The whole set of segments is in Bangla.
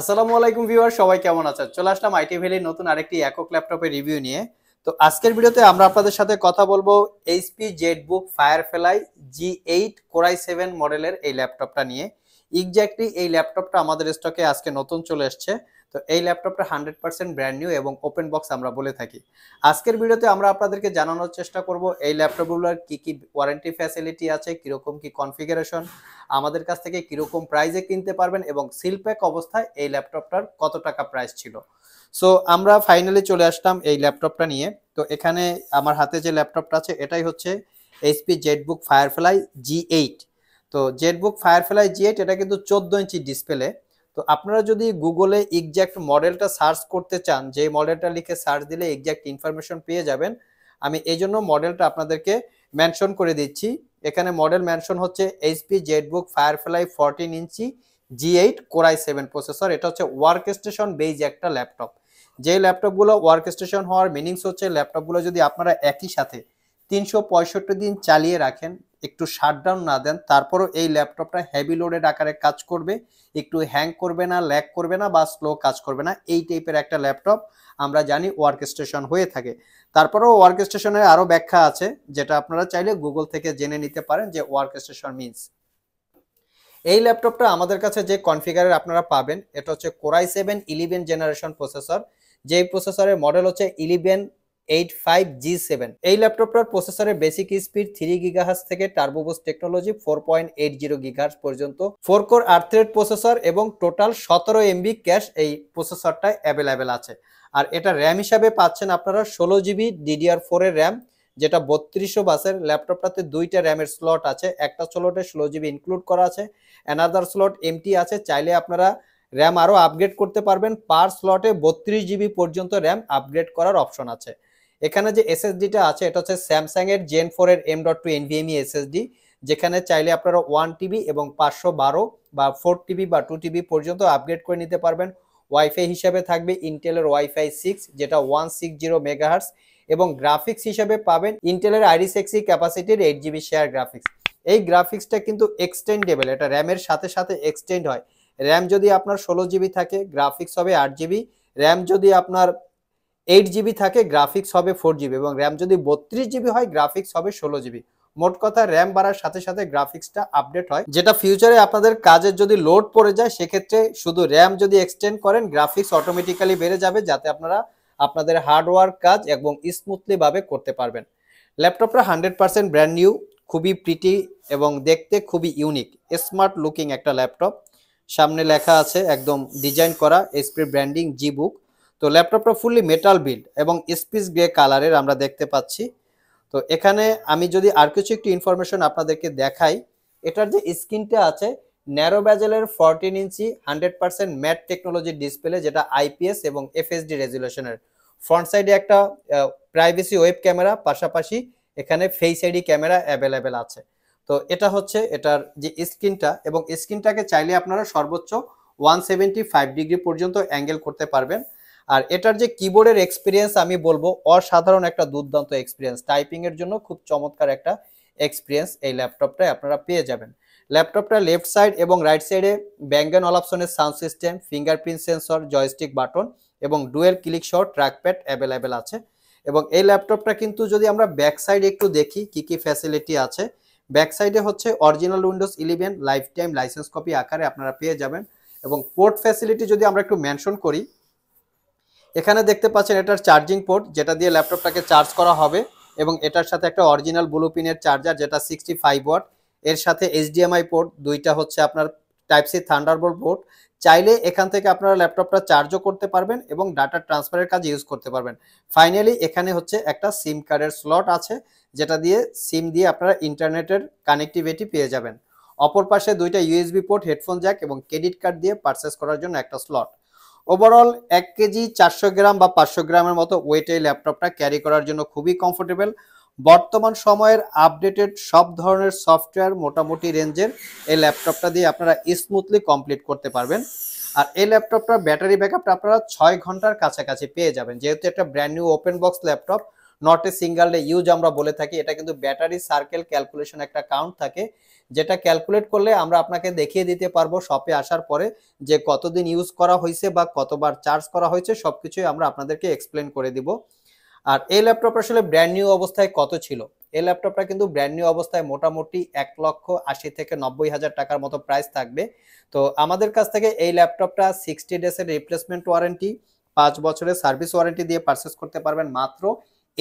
আসসালামু আলাইকুম ভিউয়ার সবাই কেমন আছেন চলে আসলাম আইটি ভ্যালির নতুন আরেকটি একক ল্যাপটপের রিভিউ নিয়ে তো আজকের ভিডিওতে আমরা আপনাদের সাথে কথা বলবো এইচপি জেড বুক ফায়ার ফেলাই জি এইট কোরাই সেভেন মডেলের এই ল্যাপটপটা নিয়ে এক্স্যাক্টলি এই ল্যাপটপটা আমাদের স্টকে আজকে নতুন চলে এসছে তো এই ল্যাপটপটা হান্ড্রেড পার্সেন্ট ব্র্যান্ড নিউ এবং ওপেন বক্স আমরা বলে থাকি আজকের ভিডিওতে আমরা আপনাদেরকে জানানোর চেষ্টা করব এই ল্যাপটপগুলোর কি কি ওয়ারেন্টি ফ্যাসিলিটি আছে কীরকম কি কনফিগারেশন আমাদের কাছ থেকে কীরকম প্রাইজে কিনতে পারবেন এবং সিলপ্যাক অবস্থায় এই ল্যাপটপটার কত টাকা প্রাইস ছিল সো আমরা ফাইনালি চলে আসলাম এই ল্যাপটপটা নিয়ে তো এখানে আমার হাতে যে ল্যাপটপটা আছে এটাই হচ্ছে HP ZBook Firefly G eight তো জেটবুক ফায়ারফ্লাই জি এটা কিন্তু চোদ্দ ইঞ্চি ডিসপ্লে তো আপনারা যদি গুগলে এক্স্যাক্ট মডেলটা সার্চ করতে চান যে মডেলটা লিখে সার্চ দিলে এক্স্যাক্ট ইনফরমেশন পেয়ে যাবেন আমি এই জন্য মডেলটা আপনাদেরকে মেনশন করে দিচ্ছি এখানে মডেল মেনশন হচ্ছে HP ZBook Firefly fourteen inch G eight core i seven processor এটা হচ্ছে ওয়ার্ক স্টেশন বেইজ একটা ল্যাপটপ যে ল্যাপটপগুলো ওয়ার্ক স্টেশন হওয়ার মিনিংস হচ্ছে ল্যাপটপগুলো যদি আপনারা একই সাথে তিনশো দিন চালিয়ে রাখেন একটু শাটডাউন না দেন তারপরও এই ল্যাপটপটা হেভি লোডের আকারে কাজ করবে একটু হ্যাং করবে না ল্যাক করবে না বা স্লো কাজ করবে না এই টাইপের একটা ল্যাপটপ আমরা জানি ওয়ার্ক স্টেশন হয়ে থাকে তারপরেও ওয়ার্ক স্টেশনের আরও ব্যাখ্যা আছে যেটা আপনারা চাইলে গুগল থেকে জেনে নিতে পারেন যে ওয়ার্ক স্টেশন মিনস এই ল্যাপটপটা আমাদের কাছে যে কনফিগারের আপনারা পাবেন এটা হচ্ছে core i seven eleven generation processor যেই প্রসেসরের মডেল হচ্ছে eleven eight five G seven এই ল্যাপটপটার প্রসেসরের বেসিক স্পিড থ্রি গিগাহাস থেকে turbo boost technology four point eight zero গিগাহাস পর্যন্ত ফোর কোর আর্থ্রেড প্রসেসর এবং টোটাল সতেরো এমবি ক্যাশ এই প্রসেসরটায় অ্যাভেলেবেল আছে আর এটা র্যাম হিসাবে পাচ্ছেন আপনারা ষোলো জিবি ডিডিআর ফোরের র্যাম যেটা বত্রিশশো বাসের ল্যাপটপটাতে দুইটা র্যামের স্লট আছে একটা স্লটে ষোলো জিবি ইনক্লুড করা আছে অ্যানাদার স্লট এমটি আছে চাইলে আপনারা র্যাম আরও আপগ্রেড করতে পারবেন পার স্লটে বত্রিশ জিবি পর্যন্ত র্যাম আপগ্রেড করার অপশন আছে এখানে যে এসএসডিটা আছে এটা হচ্ছে স্যামসাং এর জেন ফোর এর M dot two NVMe SSD যেখানে চাইলে আপনারা ওয়ান টিবি এবং পাঁচশো বারো বা ফোর টিবি বা টু টিবি পর্যন্ত আপগ্রেড করে নিতে পারবেন ওয়াইফাই হিসাবে থাকবে ইন্টেলের ওয়াইফাই সিক্স যেটা ওয়ান সিক্স জিরো মেগাহার্স এবং গ্রাফিক্স হিসাবে পাবেন ইন্টেলের আইরিস এক্সি ক্যাপাসিটির এইট জিবি শেয়ার গ্রাফিক্স এই গ্রাফিক্সটা কিন্তু এক্সটেন্ডেবল এটা র্যামের সাথে সাথে এক্সটেন্ড হয় র্যাম যদি আপনার ষোলো জিবি থাকে গ্রাফিক্স হবে আট জিবি র্যাম যদি আপনার এইট জিবি থাকে গ্রাফিক্স হবে ফোর জিবি এবং র্যাম যদি বত্রিশ জিবি হয় গ্রাফিক্স হবে ষোলো জিবি মোট কথা র্যাম বাড়ার সাথে সাথে গ্রাফিক্সটা আপডেট হয় যেটা ফিউচারে আপনাদের কাজের যদি লোড পড়ে যায় সেক্ষেত্রে শুধু র্যাম যদি এক্সটেন্ড করেন গ্রাফিক্স অটোমেটিক্যালি বেড়ে যাবে যাতে আপনারা আপনাদের হার্ডওয়ার্ক কাজ এবং স্মুথলিভাবে করতে পারবেন ল্যাপটপটা হান্ড্রেড পারসেন্ট ব্র্যান্ড নিউ খুবই প্রিটি এবং দেখতে খুবই ইউনিক স্মার্ট লুকিং একটা ল্যাপটপ সামনে লেখা আছে একদম ডিজাইন করা এসপি ব্র্যান্ডিং জি বুক তো ল্যাপটপটা ফুললি মেটাল বিল্ড এবং স্পিস গ্রে কালারের আমরা দেখতে পাচ্ছি তো এখানে আমি যদি আর কিছু একটু ইনফরমেশন আপনাদেরকে দেখাই এটার যে স্ক্রিনটা আছে ন্যারো ব্যাজেলের fourteen inch hundred percent matte টেকনোলজির ডিসপ্লে যেটা আইপিএস এবং এফএসডি রেজুলেশনের ফ্রন্ট সাইডে একটা প্রাইভেসি ওয়েব ক্যামেরা পাশাপাশি এখানে ফেস আইডি ক্যামেরা অ্যাভেলেবেল আছে তো এটা হচ্ছে এটার যে স্ক্রিনটা এবং স্ক্রিনটাকে চাইলে আপনারা সর্বোচ্চ ওয়ান সেভেন্টি ফাইভ ডিগ্রি পর্যন্ত অ্যাঙ্গেল করতে পারবেন আর এটার যে কিবোর্ডের এক্সপিরিয়েন্স আমি বলবো অসাধারণ একটা দুর্দান্ত এক্সপিরিয়েন্স টাইপিংয়ের জন্য খুব চমৎকার একটা এক্সপিরিয়েন্স এই ল্যাপটপটায় আপনারা পেয়ে যাবেন ল্যাপটপটা লেফট সাইড এবং রাইট সাইডে ব্যাঙ্গেন অপশনের sound system fingerprint sensor joystick button এবং ডুয়েল ক্লিক সহ ট্র্যাকপ্যাড অ্যাভেলেবেল আছে এবং এই ল্যাপটপটা কিন্তু যদি আমরা ব্যাক সাইডে একটু দেখি কি কি ফ্যাসিলিটি আছে ব্যাক সাইডে হচ্ছে original Windows eleven lifetime license copy আকারে আপনারা পেয়ে যাবেন এবং পোর্ট ফ্যাসিলিটি যদি আমরা একটু মেনশন করি এখানে দেখতে পাচ্ছেন এটার চার্জিং পোর্ট যেটা দিয়ে ল্যাপটপটাকে চার্জ করা হবে এবং এটার সাথে একটা অরিজিনাল ব্লুপিনের চার্জার যেটা সিক্সটি ফাইভ ওয়াট এর সাথে এইচডিএমআই পোর্ট দুইটা হচ্ছে আপনার টাইপ সি থান্ডারবোল্ট পোর্ট চাইলে এখান থেকে আপনারা ল্যাপটপটা চার্জও করতে পারবেন এবং ডাটা ট্রান্সফারের কাজ ইউজ করতে পারবেন ফাইনালি এখানে হচ্ছে একটা সিম কার্ডের স্লট আছে যেটা দিয়ে সিম দিয়ে আপনারা ইন্টারনেটের কানেক্টিভিটি পেয়ে যাবেন অপর পাশে দুইটা ইউএসবি পোর্ট হেডফোন জ্যাক এবং ক্রেডিট কার্ড দিয়ে পারচেস করার জন্য একটা স্লট ওভারঅল এক কেজি চারশো গ্রাম বা পাঁচশো গ্রামের মতো ওয়েটে ল্যাপটপটা ক্যারি করার জন্য খুবই কমফোর্টেবল বর্তমান সময়ের আপডেটেড সব ধরনের সফটওয়্যার মোটামুটি রেঞ্জের এই ল্যাপটপটা দিয়ে আপনারা স্মুথলি কমপ্লিট করতে পারবেন আর এই ল্যাপটপটার ব্যাটারি ব্যাকআপটা আপনারা ছয় ঘন্টার কাছাকাছি পেয়ে যাবেন যেহেতু একটা brand new open box laptop not a single day use আমরা বলে থাকি এটা কিন্তু ব্যাটারি সার্কেল ক্যালকুলেশন একটা কাউন্ট থাকে যেটা ক্যালকুলেট করলে আমরা আপনাকে দেখিয়ে দিতে পারবো শপে আসার পরে যে কতদিন ইউজ করা হয়েছে বা কতবার চার্জ করা হয়েছে সব কিছুই আমরা আপনাদেরকে এক্সপ্লেন করে দিব আর এই ল্যাপটপ আসলে ব্র্যান্ড নিউ অবস্থায় কত ছিল এই ল্যাপটপটা কিন্তু ব্র্যান্ড নিউ অবস্থায় মোটামুটি এক লক্ষ আশি থেকে নব্বই হাজার টাকার মতো প্রাইস থাকবে তো আমাদের কাছ থেকে এই ল্যাপটপটা সিক্সটি ডেসের রিপ্লেসমেন্ট ওয়ারেন্টি পাঁচ বছরের সার্ভিস ওয়ারেন্টি দিয়ে পারচেস করতে পারবেন মাত্র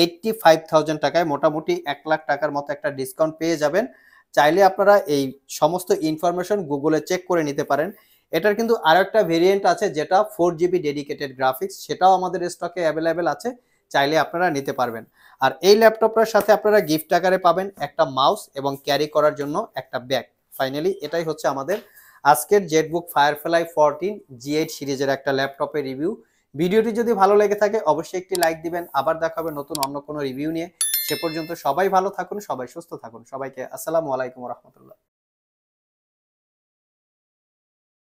এইটটি ফাইভ টাকায় মোটামুটি এক লাখ টাকার মতো একটা ডিসকাউন্ট পেয়ে যাবেন চাইলে আপনারা এই সমস্ত ইনফরমেশন গুগলে চেক করে নিতে পারেন এটার কিন্তু আরও একটা ভেরিয়েন্ট আছে যেটা ফোর জিবি ডেডিকেটেড গ্রাফিক্স সেটাও আমাদের স্টকে অ্যাভেলেবেল আছে চাইলে আপনারা নিতে পারবেন আর এই ল্যাপটপটার সাথে আপনারা গিফট আকারে পাবেন একটা মাউস এবং ক্যারি করার জন্য একটা ব্যাগ ফাইনালি এটাই হচ্ছে আমাদের আজকের ZBook Firefly fourteen G eight সিরিজের একটা ল্যাপটপের রিভিউ ভিডিওটি যদি ভালো লেগে থাকে অবশ্যই একটি লাইক দিবেন আবার দেখা হবে নতুন অন্য কোনো রিভিউ নিয়ে সে পর্যন্ত সবাই ভালো থাকুন সবাই সুস্থ থাকুন সবাইকে আসসালামু আলাইকুম রহমতুল্লাহ